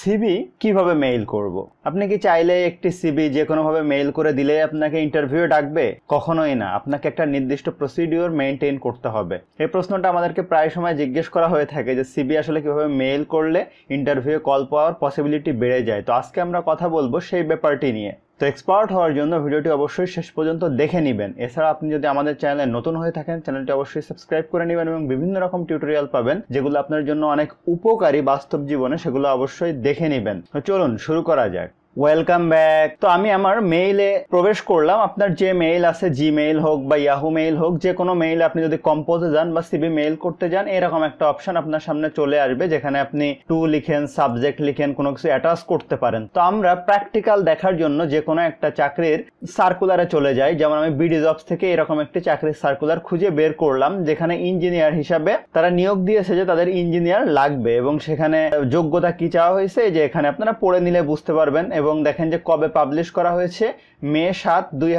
CB কিভাবে mail করব। আপনি কি চাইলে একটি সিবি যে কোনোভাবে মেইল করে দিলে আপনাকে ইন্টারভিউ ডাকবে কখনোই না আপনাকে একটা নির্দিষ্ট প্রসিডিওর মেনটেন করতে হবে এই প্রশ্নটা আমাদেরকে প্রায় সময় জিজ্ঞেস করা হয়ে থাকে যে সিবি আসলে কিভাবে মেইল করলে ইন্টারভিউ কল পাওয়ার পসিবিলিটি বেড়ে যায় তো আজকে আমরা কথা বলবো সেই ব্যাপারটি নিয়ে তো এক্সপার্ট হওয়ার জন্য ভিডিওটি অবশ্যই শেষ পর্যন্ত দেখে নেবেন এছাড়া আপনি যদি আমাদের চ্যানেলে নতুন হয়ে থাকেন চ্যানেলটি অবশ্যই সাবস্ক্রাইব করে নেবেন এবং বিভিন্ন রকম টিউটোরিয়াল পাবেন যেগুলো আপনার জন্য অনেক উপকারী বাস্তব জীবনে সেগুলো অবশ্যই দেখে নেবেন চলুন শুরু করা যাক ওয়েলকাম ব্যাক তো আমি আমার মেইলে প্রবেশ করলাম আপনার যে মেইল আছে জিমেইল হোক বা ইয়াহু মেইল হোক যে কোনো মেইল আপনি যদি কম্পোজে যান বা সিবি মেইল করতে যান এরকম একটা অপশন আপনার সামনে চলে আসবে যেখানে আপনি টু লিখেন সাবজেক্ট লিখেন কোনো কিছু অ্যাটাচ করতে পারেন তো আমরা প্র্যাকটিক্যাল দেখার জন্য যে কোনো একটা চাকরির সার্কুলারে চলে যাই যেমন আমি বিডি জবস থেকে এরকম একটি চাকরির সার্কুলার খুঁজে বের করলাম যেখানে ইঞ্জিনিয়ার হিসাবে তারা নিয়োগ দিয়েছে যে তাদের ইঞ্জিনিয়ার লাগবে এবং সেখানে যোগ্যতা কি চাওয়া হয়েছে যে এখানে আপনারা পড়ে নিলে বুঝতে পারবেন এবং দেখেন যে কবে পাবলিশ করা হয়েছে মে সাত দুই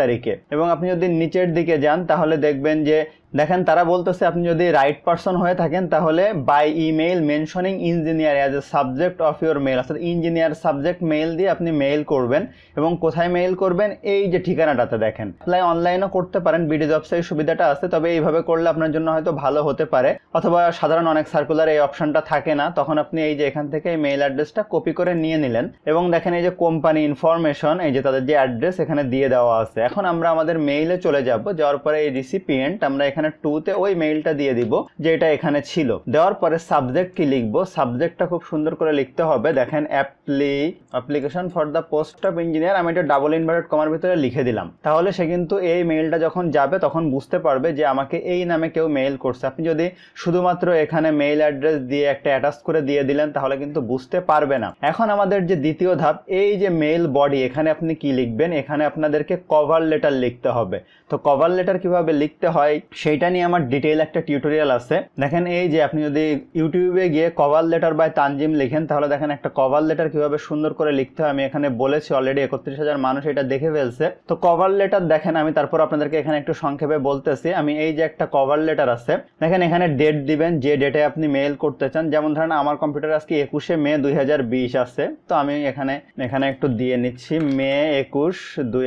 তারিখে এবং আপনি যদি নিচের দিকে যান তাহলে দেখবেন যে দেখেন তারা বলতেছে আপনি যদি রাইট পারসন হয়ে থাকেন তাহলে by email mentioning engineer as a subject of your mail অর্থাৎ ইঞ্জিনিয়ার সাবজেক্ট মেইল দিয়ে আপনি মেইল করবেন এবং কোথায় মেইল করবেন এই যে ঠিকানাটাতে দেখেন অ্যাপ্লাই অনলাইনও করতে পারেন বিডি জবসে সুবিধাটা আছে তবে এইভাবে করলে আপনার জন্য হয়তো ভালো হতে পারে অথবা সাধারণ অনেক সার্কুলার এই অপশনটা থাকে না তখন আপনি এই যে এখান থেকে এই মেইল অ্যাড্রেসটা কপি করে নিয়ে নিলেন এবং দেখেন এই যে কোম্পানি ইনফরমেশন এই যে তাদের যে অ্যাড্রেস এখানে দিয়ে দেওয়া আছে এখন আমরা আমাদের মেইলে চলে যাব যাওয়ার পরে এই রিসিপিয়েন্ট আমরা এখানে টুতে ওই মেইলটা দিয়ে দিব যে এটা এখানে ছিল দেওয়ার পরে সাবজেক্ট কি লিখব সাবজেক্টটা খুব সুন্দর করে লিখতে হবে দেখেন অ্যাপ্লি application for the post of engineer আমি এটা ডাবল ইনভার্টেড কমার ভিতরে লিখে দিলাম তাহলে সে কিন্তু এই মেইলটা যখন যাবে তখন বুঝতে পারবে যে আমাকে এই নামে কেউ মেইল করছে আপনি যদি শুধুমাত্র এখানে মেইল অ্যাড্রেস দিয়ে একটা অ্যাটাচ করে দিয়ে দিলেন তাহলে কিন্তু বুঝতে পারবে না এখন আমাদের যে দ্বিতীয় ধাপ এই যে মেইল বডি এখানে আপনি কি লিখবেন এখানে আপনাদেরকে কভার লেটার লিখতে হবে তো কভার লেটার কিভাবে লিখতে হয় সেইটা নিয়ে আমার ডিটেইল একটা টিউটোরিয়াল আছে দেখেন এই যে আপনি যদি ইউটিউবে গিয়ে কভার লেটার বাই তানজিম লিখেন তাহলে দেখেন একটা কভার লেটার কিভাবে সুন্দর করে লিখতে হয় আমি এখানে বলেছি অলরেডি একত্রিশ হাজার মানুষ এটা দেখে ফেলছে তো কভার লেটার দেখেন আমি তারপর আপনাদেরকে এখানে একটু সংক্ষেপে বলতেছি আমি এই যে একটা কভার লেটার আছে দেখেন এখানে ডেট দিবেন যে ডেটে আপনি মেল করতে চান যেমন ধরেন আমার কম্পিউটার আজকে একুশে মে দুই হাজার বিশ আছে তো আমি এখানে এখানে একটু দিয়ে নিচ্ছি মে একুশ দুই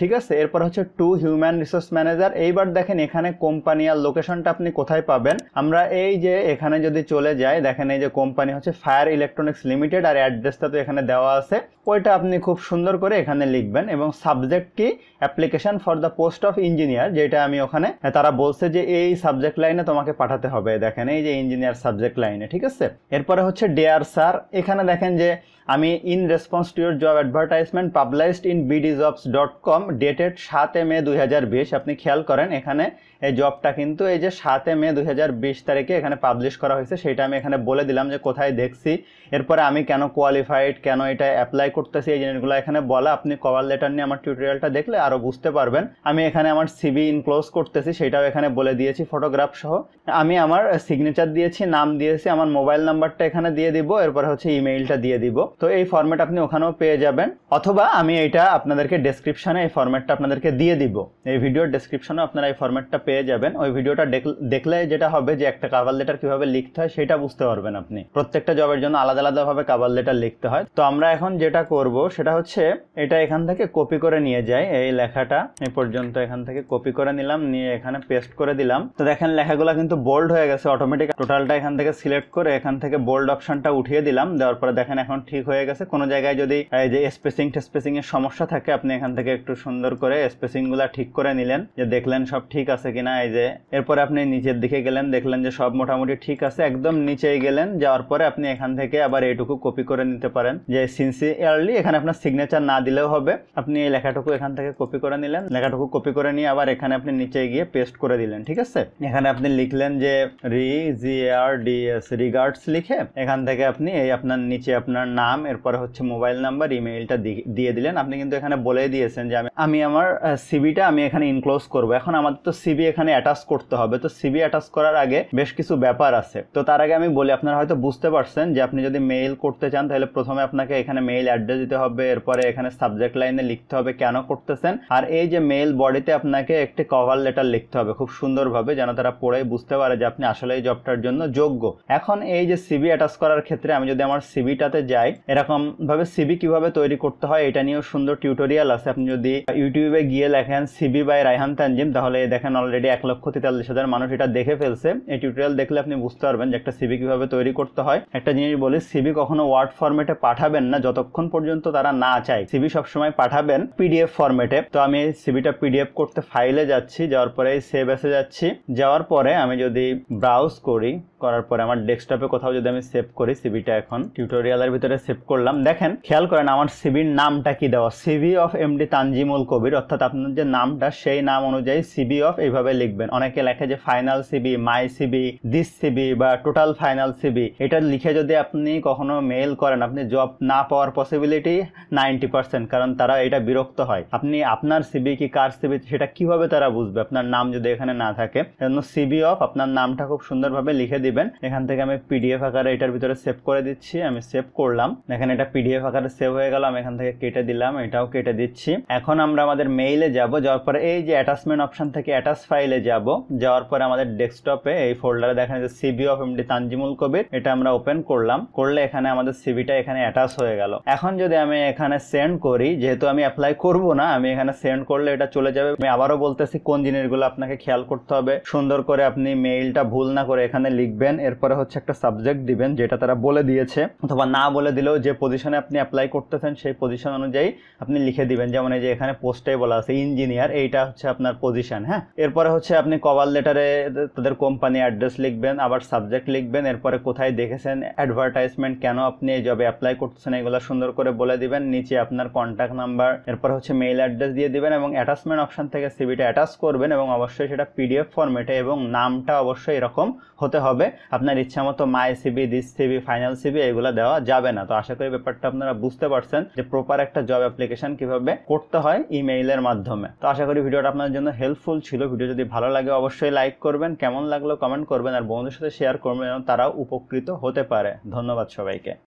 ঠিক আছে এরপর হচ্ছে টু হিউম্যান রিসোর্স ম্যানেজার এইবার দেখেন এখানে কোম্পানি আর লোকেশনটা আপনি কোথায় পাবেন আমরা এই যে এখানে যদি চলে যাই দেখেন এই যে কোম্পানি হচ্ছে ফায়ার ইলেকট্রনিক্স লিমিটেড আর অ্যাড্রেসটা তো এখানে দেওয়া আছে ওইটা আপনি খুব সুন্দর করে এখানে লিখবেন এবং সাবজেক্ট কি application for the post of engineer যেটা আমি ওখানে তারা বলছে যে এই সাবজেক্ট লাইনে তোমাকে পাঠাতে হবে দেখেন এই যে ইঞ্জিনিয়ার সাবজেক্ট লাইনে ঠিক আছে এরপরে হচ্ছে ডেয়ার স্যার এখানে দেখেন যে আমি in response to your job advertisement publicised in jobs dot com dated সাত এ মে দুই আপনি খেয়াল করেন এখানে এই জবটা কিন্তু এই যে সাতে মে দুই তারিখে এখানে পাবলিশ করা হয়েছে সেটা আমি এখানে বলে দিলাম যে কোথায় দেখছি এরপরে আমি কেন কোয়ালিফাইড কেন এটা অ্যাপ্লাই করতেছি এই জিনিসগুলো এখানে বলা আপনি কভার লেটার নিয়ে আমার টিউটোরিয়ালটা দেখলে আরও বুঝতে পারবেন আমি এখানে আমার সিবি ইনক্লোজ করতেছি সেটাও এখানে বলে দিয়েছি ফটোগ্রাফ সহ আমি আমার সিগনেচার দিয়েছি নাম দিয়েছি আমার মোবাইল নাম্বারটা এখানে দিয়ে দিব এরপরে হচ্ছে ইমেইলটা দিয়ে দিব তো এই ফর্মেট আপনি ওখানেও পেয়ে যাবেন অথবা আমি এটা আপনাদেরকে ডেসক্রিপশানে এই ফর্মেটটা আপনাদেরকে দিয়ে দিব এই ভিডিওর ডেসক্রিপশানেও আপনারা এই ফর্মেটটা পেয়ে যাবেন ওই ভিডিওটা দেখলে যেটা হবে যে একটা কাভার লেটার কিভাবে লিখতে হয় সেটা বুঝতে পারবেন আপনি প্রত্যেকটা জবের জন্য আলাদা আলাদা ভাবে কাভার লেটার লিখতে হয় তো আমরা এখন যেটা করব সেটা হচ্ছে এটা এখান থেকে কপি করে নিয়ে যাই এই লেখাটা এ পর্যন্ত এখান থেকে কপি করে নিলাম নিয়ে এখানে পেস্ট করে দিলাম তো দেখেন লেখাগুলো কিন্তু বোল্ড হয়ে গেছে অটোমেটিক টোটালটা এখান থেকে সিলেক্ট করে এখান থেকে বোল্ড অপশনটা উঠিয়ে দিলাম দেওয়ার পরে দেখেন এখন ঠিক হয়ে গেছে কোনো জায়গায় যদি যে স্পেসিং টেস্পেসিং এর সমস্যা থাকে আপনি এখান থেকে একটু সুন্দর করে স্পেসিং গুলা ঠিক করে নিলেন যে দেখলেন সব ঠিক আছে কিনা এই যে এরপর আপনি নিচের দিকে গেলেন দেখলেন যে সব মোটামুটি ঠিক আছে একদম নিচেই গেলেন যাওয়ার পরে আপনি এখান থেকে আবার এইটুকু কপি করে নিতে পারেন যে সিনসিয়ারলি এখানে আপনার সিগনেচার না দিলেও হবে আপনি এই লেখাটুকু এখান থেকে কপি করে নিলেন লেখাটুকু কপি করে নিয়ে আবার এখানে আপনি নিচে গিয়ে পেস্ট করে দিলেন ঠিক আছে এখানে আপনি লিখলেন যে re G R D S regards লিখে এখান থেকে আপনি এই আপনার নিচে আপনার নাম এরপরে হচ্ছে মোবাইল নাম্বার ইমেইলটা দিয়ে দিলেন আপনি কিন্তু এখানে বলে দিয়েছেন যে আমি আমি আমার সিবিটা আমি এখানে ইনক্লোজ করবো এখন আমাদের তো সিবি এখানে অ্যাটাচ করতে হবে তো সিবি অ্যাটাচ করার আগে বেশ কিছু ব্যাপার আছে তো তার আগে আমি বলি আপনারা হয়তো বুঝতে পারছেন যে আপনি যদি মেইল করতে চান তাহলে প্রথমে আপনাকে এখানে মেইল অ্যাড্রেস দিতে হবে এরপরে এখানে সাবজেক্ট লাইনে লিখতে হবে কেন করতেছেন আর এই যে মেইল বডিতে আপনাকে একটি কভার লেটার লিখতে হবে খুব সুন্দরভাবে যেন তারা পড়ে বুঝতে পারে যে আপনি আসলে এই জবটার জন্য যোগ্য এখন এই যে সিবি অ্যাটাচ করার ক্ষেত্রে আমি যদি আমার সিবিটাতে যাই এরকম ভাবে সিবি কিভাবে তৈরি করতে হয় এটা নিয়েও সুন্দর টিউটোরিয়াল আছে আপনি যদি ইউটিউবে গিয়ে লেখেন সিবি বাই রাইহান তানজিম তাহলে দেখেন অলরেডি অলরেডি এক লক্ষ তেতাল্লিশ হাজার মানুষ এটা দেখে ফেলছে এই টিউটোরিয়াল দেখলে আপনি বুঝতে পারবেন যে একটা সিবি কীভাবে তৈরি করতে হয় একটা জিনিস বলি সিবি কখনো ওয়ার্ড ফর্মেটে পাঠাবেন না যতক্ষণ পর্যন্ত তারা না চায় সিবি সবসময় পাঠাবেন পিডিএফ ফর্মেটে তো আমি সিবিটা পিডিএফ করতে ফাইলে যাচ্ছি যাওয়ার পরে সেভ এসে যাচ্ছি যাওয়ার পরে আমি যদি ব্রাউজ করি করার পরে আমার ডেস্কটপে কোথাও যদি আমি সেভ করি সিভিটা এখন টিউটোরিয়ালের ভিতরে সেভ করলাম দেখেন খেয়াল করেন আমার সিভির নামটা কি দেওয়া CV of MD Tanjimul Kabir অর্থাৎ আপনার যে নামটা সেই নাম অনুযায়ী সিভি অফ এইভাবে লিখবেন অনেকে লেখে যে final CV my CV this CV বা টোটাল ফাইনাল সিবি এটা লিখে যদি আপনি কখনো মেল করেন আপনি জব না পাওয়ার পসিবিলিটি নাইনটি পার্সেন্ট কারণ তারা এটা বিরক্ত হয় আপনি আপনার সিবি কি কার সিবি সেটা কিভাবে তারা বুঝবে আপনার নাম যদি এখানে না থাকে সেজন্য সিবি অফ আপনার নামটা খুব সুন্দরভাবে লিখে দিবেন দিবেন এখান থেকে আমি পিডিএফ আকারে এটার ভিতরে সেভ করে দিচ্ছি আমি সেভ করলাম এখানে এটা পিডিএফ আকারে সেভ হয়ে গেল আমি এখান থেকে কেটে দিলাম এটাও কেটে দিচ্ছি এখন আমরা আমাদের মেইলে যাব যাওয়ার পরে এই যে অ্যাটাচমেন্ট অপশন থেকে অ্যাটাচ ফাইলে যাব যাওয়ার পরে আমাদের ডেস্কটপে এই ফোল্ডারে দেখেন যে CV of MD Tanjimul Kabir এটা আমরা ওপেন করলাম করলে এখানে আমাদের সিবিটা এখানে অ্যাটাচ হয়ে গেল এখন যদি আমি এখানে সেন্ড করি যেহেতু আমি অ্যাপ্লাই করব না আমি এখানে সেন্ড করলে এটা চলে যাবে আমি আবারও বলতেছি কোন জিনিসগুলো আপনাকে খেয়াল করতে হবে সুন্দর করে আপনি মেইলটা ভুল না করে এখানে লিখবেন লিখবেন এরপরে হচ্ছে একটা সাবজেক্ট দিবেন যেটা তারা বলে দিয়েছে অথবা না বলে দিলেও যে পজিশনে আপনি অ্যাপ্লাই করতেছেন সেই পজিশন অনুযায়ী আপনি লিখে দিবেন যেমন এই যে এখানে পোস্টে বলা আছে ইঞ্জিনিয়ার এইটা হচ্ছে আপনার পজিশন হ্যাঁ এরপরে হচ্ছে আপনি কভার লেটারে তাদের কোম্পানি অ্যাড্রেস লিখবেন আবার সাবজেক্ট লিখবেন এরপরে কোথায় দেখেছেন অ্যাডভার্টাইজমেন্ট কেন আপনি এই জবে অ্যাপ্লাই করতেছেন এগুলো সুন্দর করে বলে দিবেন নিচে আপনার কন্ট্যাক্ট নাম্বার এরপর হচ্ছে মেইল অ্যাড্রেস দিয়ে দিবেন এবং অ্যাটাচমেন্ট অপশন থেকে সিভিটা অ্যাটাচ করবেন এবং অবশ্যই সেটা পিডিএফ ফরম্যাটে এবং নামটা অবশ্যই এরকম হতে হবে আপনার ইচ্ছা মতো my CV this CV final CV এগুলো দেওয়া যাবে না তো আশা করি ব্যাপারটা আপনারা বুঝতে পারছেন যে প্রপার একটা জব অ্যাপ্লিকেশন কিভাবে করতে হয় ইমেইলের মাধ্যমে তো আশা করি ভিডিওটা আপনাদের জন্য হেল্পফুল ছিল ভিডিও যদি ভালো লাগে অবশ্যই লাইক করবেন কেমন লাগলো কমেন্ট করবেন আর বন্ধুদের সাথে শেয়ার করবেন যেন তারাও উপকৃত হতে পারে ধন্যবাদ সবাইকে